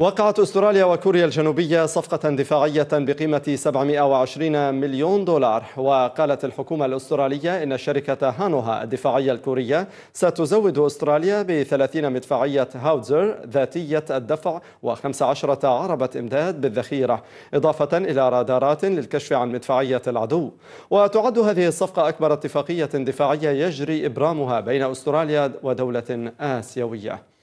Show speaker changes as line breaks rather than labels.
وقعت استراليا وكوريا الجنوبية صفقة دفاعية بقيمة 720 مليون دولار وقالت الحكومة الأسترالية إن شركة هانوها الدفاعية الكورية ستزود أستراليا ب 30 مدفعية هاوزر ذاتية الدفع و15 عربة إمداد بالذخيرة إضافة إلى رادارات للكشف عن مدفعية العدو وتعد هذه الصفقة أكبر اتفاقية دفاعية يجري إبرامها بين أستراليا ودولة آسيوية